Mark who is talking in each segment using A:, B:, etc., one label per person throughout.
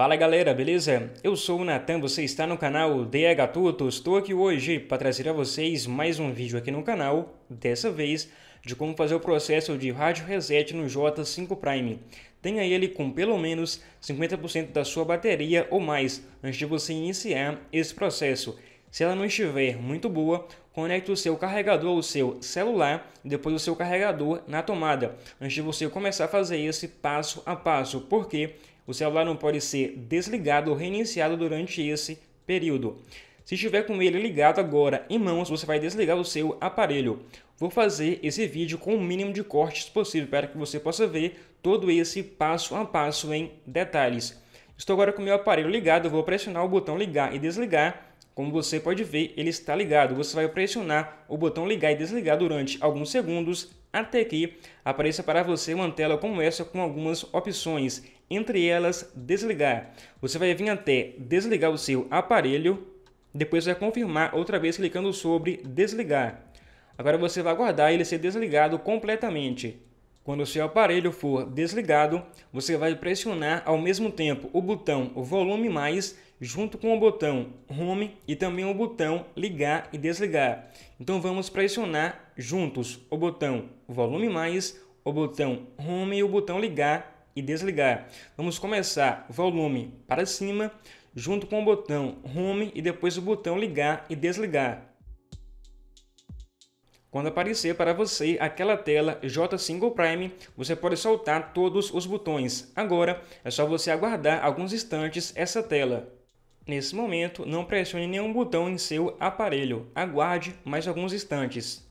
A: Fala galera, beleza? Eu sou o Natan, você está no canal DH Tutos. Estou aqui hoje para trazer a vocês mais um vídeo aqui no canal, dessa vez de como fazer o processo de rádio reset no J5 Prime. Tenha ele com pelo menos 50% da sua bateria ou mais antes de você iniciar esse processo. Se ela não estiver muito boa, conecte o seu carregador ao seu celular e depois o seu carregador na tomada, antes de você começar a fazer esse passo a passo, porque o celular não pode ser desligado ou reiniciado durante esse período. Se estiver com ele ligado agora em mãos, você vai desligar o seu aparelho. Vou fazer esse vídeo com o mínimo de cortes possível para que você possa ver todo esse passo a passo em detalhes. Estou agora com o meu aparelho ligado, vou pressionar o botão ligar e desligar. Como você pode ver, ele está ligado. Você vai pressionar o botão ligar e desligar durante alguns segundos até aqui apareça para você uma tela como essa com algumas opções, entre elas desligar. Você vai vir até desligar o seu aparelho, depois vai confirmar outra vez clicando sobre desligar. Agora você vai aguardar ele ser desligado completamente. Quando o seu aparelho for desligado, você vai pressionar ao mesmo tempo o botão o volume mais junto com o botão home e também o botão ligar e desligar. Então vamos pressionar juntos o botão volume mais, o botão home e o botão ligar e desligar. Vamos começar volume para cima junto com o botão home e depois o botão ligar e desligar. Quando aparecer para você aquela tela J Single Prime, você pode soltar todos os botões. Agora é só você aguardar alguns instantes essa tela. Nesse momento, não pressione nenhum botão em seu aparelho. Aguarde mais alguns instantes.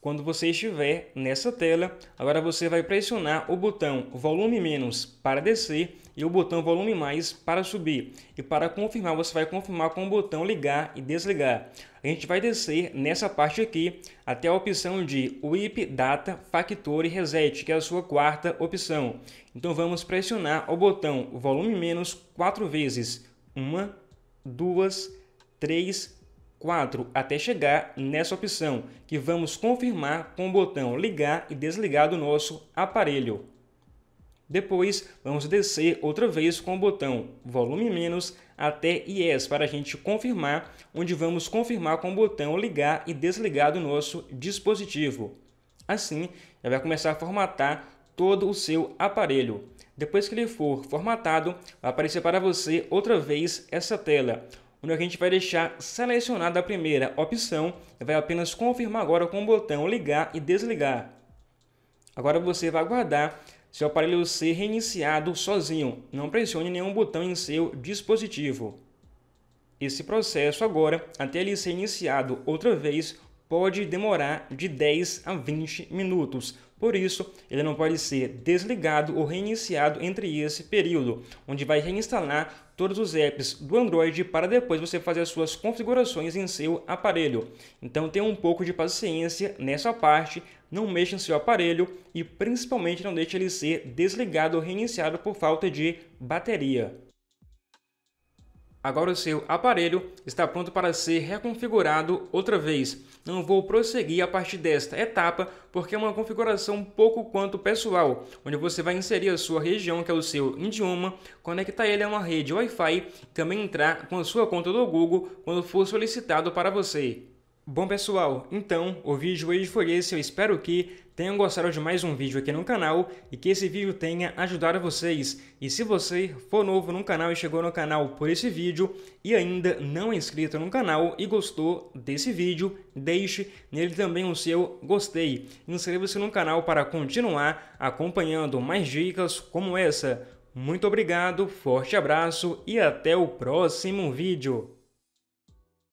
A: Quando você estiver nessa tela, agora você vai pressionar o botão volume menos para descer e o botão volume mais para subir. E para confirmar, você vai confirmar com o botão ligar e desligar. A gente vai descer nessa parte aqui até a opção de WIP Data Factory Reset, que é a sua quarta opção. Então vamos pressionar o botão volume menos quatro vezes. Uma, duas, três, 4 até chegar nessa opção, que vamos confirmar com o botão ligar e desligar do nosso aparelho. Depois, vamos descer outra vez com o botão volume menos até IES para a gente confirmar, onde vamos confirmar com o botão ligar e desligar do nosso dispositivo. Assim, já vai começar a formatar todo o seu aparelho. Depois que ele for formatado, vai aparecer para você outra vez essa tela, onde a gente vai deixar selecionada a primeira opção e vai apenas confirmar agora com o botão ligar e desligar. Agora você vai aguardar seu aparelho ser reiniciado sozinho, não pressione nenhum botão em seu dispositivo. Esse processo agora, até ele ser iniciado outra vez, pode demorar de 10 a 20 minutos. Por isso, ele não pode ser desligado ou reiniciado entre esse período, onde vai reinstalar todos os apps do Android para depois você fazer as suas configurações em seu aparelho. Então tenha um pouco de paciência nessa parte, não mexa em seu aparelho e principalmente não deixe ele ser desligado ou reiniciado por falta de bateria. Agora o seu aparelho está pronto para ser reconfigurado outra vez. Não vou prosseguir a partir desta etapa porque é uma configuração pouco quanto pessoal, onde você vai inserir a sua região, que é o seu idioma, conectar ele a uma rede Wi-Fi e também entrar com a sua conta do Google quando for solicitado para você. Bom pessoal, então o vídeo aí foi esse, eu espero que tenham gostado de mais um vídeo aqui no canal e que esse vídeo tenha ajudado vocês. E se você for novo no canal e chegou no canal por esse vídeo e ainda não é inscrito no canal e gostou desse vídeo, deixe nele também o seu gostei. Inscreva-se no canal para continuar acompanhando mais dicas como essa. Muito obrigado, forte abraço e até o próximo vídeo.